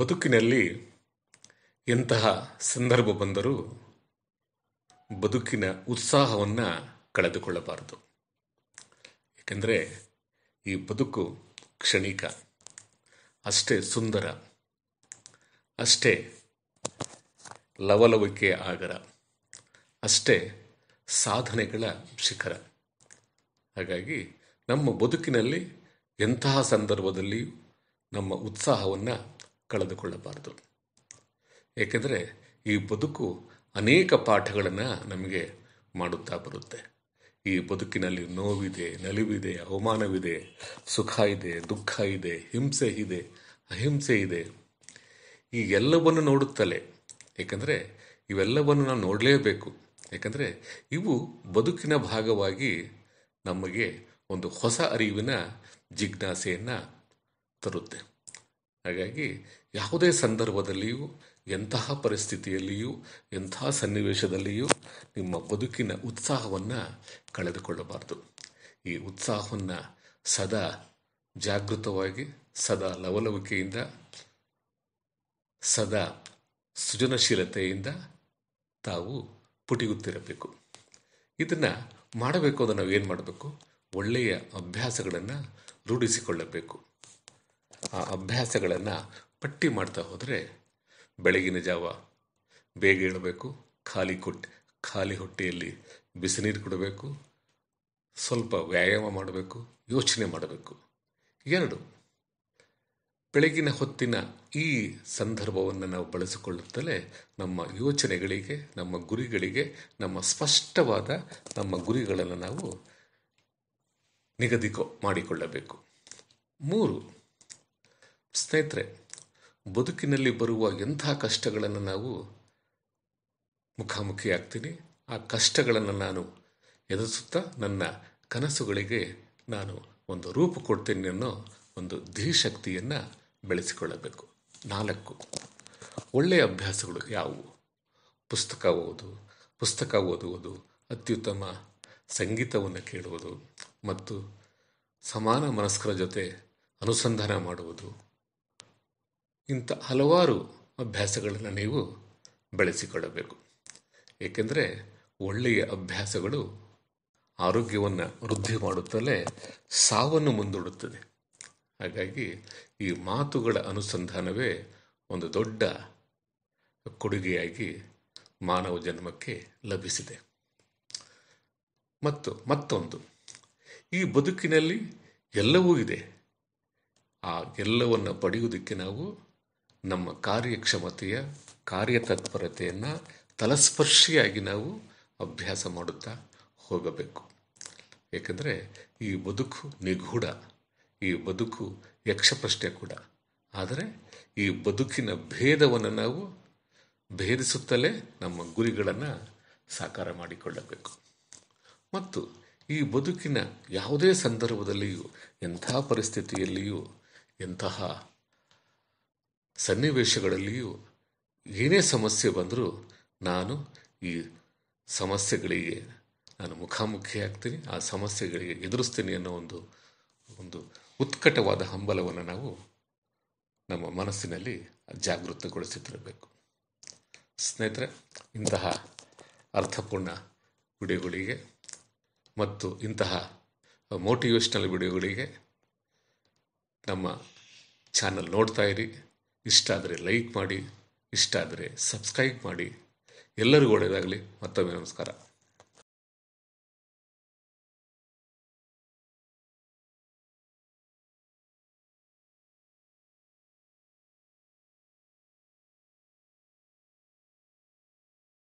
ಬದುಕಿನಲ್ಲಿ ಎಂತಹ ಸಂದರ್ಭ ಬಂದರೂ ಬದುಕಿನ ಉತ್ಸಾಹವನ್ನು ಕಳೆದುಕೊಳ್ಳಬಾರದು ಏಕೆಂದರೆ ಈ ಬದುಕು ಕ್ಷಣಿಕ ಅಷ್ಟೇ ಸುಂದರ ಅಷ್ಟೇ ಲವಲವಿಕೆ ಆಗರ ಅಷ್ಟೇ ಸಾಧನೆಗಳ ಶಿಖರ ಹಾಗಾಗಿ ನಮ್ಮ ಬದುಕಿನಲ್ಲಿ ಎಂತಹ ಸಂದರ್ಭದಲ್ಲಿಯೂ ನಮ್ಮ ಉತ್ಸಾಹವನ್ನು ಕಳೆದುಕೊಳ್ಳಬಾರದು ಏಕೆಂದರೆ ಈ ಬದುಕು ಅನೇಕ ಪಾಠಗಳನ್ನು ನಮಗೆ ಮಾಡುತ್ತಾ ಬರುತ್ತೆ ಈ ಬದುಕಿನಲ್ಲಿ ನೋವಿದೆ ನಲಿವಿದೆ ಅವಮಾನವಿದೆ ಸುಖ ಇದೆ ದುಃಖ ಇದೆ ಹಿಂಸೆ ಇದೆ ಅಹಿಂಸೆ ಇದೆ ಈ ಎಲ್ಲವನ್ನು ನೋಡುತ್ತಲೇ ಏಕೆಂದರೆ ಇವೆಲ್ಲವನ್ನು ನಾವು ನೋಡಲೇಬೇಕು ಏಕೆಂದರೆ ಇವು ಬದುಕಿನ ಭಾಗವಾಗಿ ನಮಗೆ ಒಂದು ಹೊಸ ಅರಿವಿನ ಜಿಜ್ಞಾಸೆಯನ್ನು ತರುತ್ತೆ ಹಾಗಾಗಿ ಯಾವುದೇ ಸಂದರ್ಭದಲ್ಲಿಯೂ ಎಂತಹ ಪರಿಸ್ಥಿತಿಯಲ್ಲಿಯೂ ಎಂಥ ಸನ್ನಿವೇಶದಲ್ಲಿಯೂ ನಿಮ್ಮ ಬದುಕಿನ ಉತ್ಸಾಹವನ್ನು ಕಳೆದುಕೊಳ್ಳಬಾರದು ಈ ಉತ್ಸಾಹವನ್ನು ಸದಾ ಜಾಗೃತವಾಗಿ ಸದಾ ಲವಲವಿಕೆಯಿಂದ ಸದಾ ಸೃಜನಶೀಲತೆಯಿಂದ ತಾವು ಪುಟಿಯುತ್ತಿರಬೇಕು ಇದನ್ನು ಮಾಡಬೇಕು ಅದನ್ನು ನಾವು ಏನು ಮಾಡಬೇಕು ಒಳ್ಳೆಯ ಅಭ್ಯಾಸಗಳನ್ನು ರೂಢಿಸಿಕೊಳ್ಳಬೇಕು ಆ ಅಭ್ಯಾಸಗಳನ್ನು ಪಟ್ಟಿ ಮಾಡ್ತಾ ಹೋದರೆ ಬೆಳಗಿನ ಜಾವ ಬೇಗ ಏಳಬೇಕು ಖಾಲಿ ಕೊಟ್ಟೆ ಖಾಲಿ ಹೊಟ್ಟೆಯಲ್ಲಿ ಬಿಸಿನೀರು ಕುಡಬೇಕು ಸ್ವಲ್ಪ ವ್ಯಾಯಾಮ ಮಾಡಬೇಕು ಯೋಚನೆ ಮಾಡಬೇಕು ಎರಡು ಬೆಳಗಿನ ಹೊತ್ತಿನ ಈ ಸಂದರ್ಭವನ್ನು ನಾವು ಬಳಸಿಕೊಳ್ಳುತ್ತಲೇ ನಮ್ಮ ಯೋಚನೆಗಳಿಗೆ ನಮ್ಮ ಗುರಿಗಳಿಗೆ ನಮ್ಮ ಸ್ಪಷ್ಟವಾದ ನಮ್ಮ ಗುರಿಗಳನ್ನು ನಾವು ನಿಗದಿ ಮಾಡಿಕೊಳ್ಳಬೇಕು ಮೂರು ಸ್ನೇಹಿತರೆ ಬದುಕಿನಲ್ಲಿ ಬರುವ ಎಂಥ ಕಷ್ಟಗಳನ್ನು ನಾವು ಮುಖಾಮುಖಿ ಆಗ್ತೀನಿ ಆ ಕಷ್ಟಗಳನ್ನು ನಾನು ಎದುರಿಸುತ್ತಾ ನನ್ನ ಕನಸುಗಳಿಗೆ ನಾನು ಒಂದು ರೂಪ ಕೊಡ್ತೀನಿ ಅನ್ನೋ ಒಂದು ಧೀಶಕ್ತಿಯನ್ನು ಬೆಳೆಸಿಕೊಳ್ಳಬೇಕು ನಾಲ್ಕು ಒಳ್ಳೆಯ ಅಭ್ಯಾಸಗಳು ಯಾವುವು ಪುಸ್ತಕ ಓದು ಪುಸ್ತಕ ಓದುವುದು ಅತ್ಯುತ್ತಮ ಸಂಗೀತವನ್ನು ಕೇಳುವುದು ಮತ್ತು ಸಮಾನ ಮನಸ್ಕರ ಜೊತೆ ಅನುಸಂಧಾನ ಮಾಡುವುದು ಇಂಥ ಹಲವಾರು ಅಭ್ಯಾಸಗಳನ್ನು ನೀವು ಬೆಳೆಸಿಕೊಳ್ಳಬೇಕು ಏಕೆಂದರೆ ಒಳ್ಳೆಯ ಅಭ್ಯಾಸಗಳು ಆರೋಗ್ಯವನ್ನು ವೃದ್ಧಿ ಮಾಡುತ್ತಲೇ ಸಾವನ್ನು ಮುಂದೂಡುತ್ತದೆ ಹಾಗಾಗಿ ಈ ಮಾತುಗಳ ಅನುಸಂಧಾನವೇ ಒಂದು ದೊಡ್ಡ ಕೊಡುಗೆಯಾಗಿ ಮಾನವ ಜನ್ಮಕ್ಕೆ ಲಭಿಸಿದೆ ಮತ್ತು ಮತ್ತೊಂದು ಈ ಬದುಕಿನಲ್ಲಿ ಎಲ್ಲವೂ ಇದೆ ಆ ಎಲ್ಲವನ್ನು ಪಡೆಯುವುದಕ್ಕೆ ನಾವು ನಮ್ಮ ಕಾರ್ಯಕ್ಷಮತೆಯ ಕಾರ್ಯತತ್ಪರತೆಯನ್ನು ತಲಸ್ಪರ್ಶಿಯಾಗಿ ನಾವು ಅಭ್ಯಾಸ ಮಾಡುತ್ತಾ ಹೋಗಬೇಕು ಏಕೆಂದರೆ ಈ ಬದುಕು ನಿಗೂಢ ಈ ಬದುಕು ಯಕ್ಷಪ್ರಶ್ನೆ ಕೂಡ ಆದರೆ ಈ ಬದುಕಿನ ಭೇದವನ್ನು ನಾವು ಭೇದಿಸುತ್ತಲೇ ನಮ್ಮ ಗುರಿಗಳನ್ನು ಸಾಕಾರ ಮಾಡಿಕೊಳ್ಳಬೇಕು ಮತ್ತು ಈ ಬದುಕಿನ ಯಾವುದೇ ಸಂದರ್ಭದಲ್ಲಿಯೂ ಎಂಥ ಪರಿಸ್ಥಿತಿಯಲ್ಲಿಯೂ ಎಂತಹ ಸನ್ನಿವೇಶಗಳಲ್ಲಿಯೂ ಏನೇ ಸಮಸ್ಯೆ ಬಂದರೂ ನಾನು ಈ ಸಮಸ್ಯೆಗಳಿಗೆ ನಾನು ಮುಖಾಮುಖಿ ಆಗ್ತೀನಿ ಆ ಸಮಸ್ಯೆಗಳಿಗೆ ಎದುರಿಸ್ತೀನಿ ಅನ್ನೋ ಒಂದು ಒಂದು ಉತ್ಕಟವಾದ ಹಂಬಲವನ್ನು ನಾವು ನಮ್ಮ ಮನಸ್ಸಿನಲ್ಲಿ ಜಾಗೃತಗೊಳಿಸುತ್ತಿರಬೇಕು ಸ್ನೇಹಿತರೆ ಇಂತಹ ಅರ್ಥಪೂರ್ಣ ವಿಡಿಯೋಗಳಿಗೆ ಮತ್ತು ಇಂತಹ ಮೋಟಿವೇಶ್ನಲ್ ವಿಡಿಯೋಗಳಿಗೆ ನಮ್ಮ ಚಾನಲ್ ನೋಡ್ತಾ ಇರಿ ಇಷ್ಟ ಆದರೆ ಲೈಕ್ ಮಾಡಿ ಇಷ್ಟ ಆದರೆ ಸಬ್ಸ್ಕ್ರೈಬ್ ಮಾಡಿ ಎಲ್ಲರಿಗೂ ಒಳ್ಳೆಯದಾಗಲಿ ಮತ್ತೊಮ್ಮೆ ನಮಸ್ಕಾರ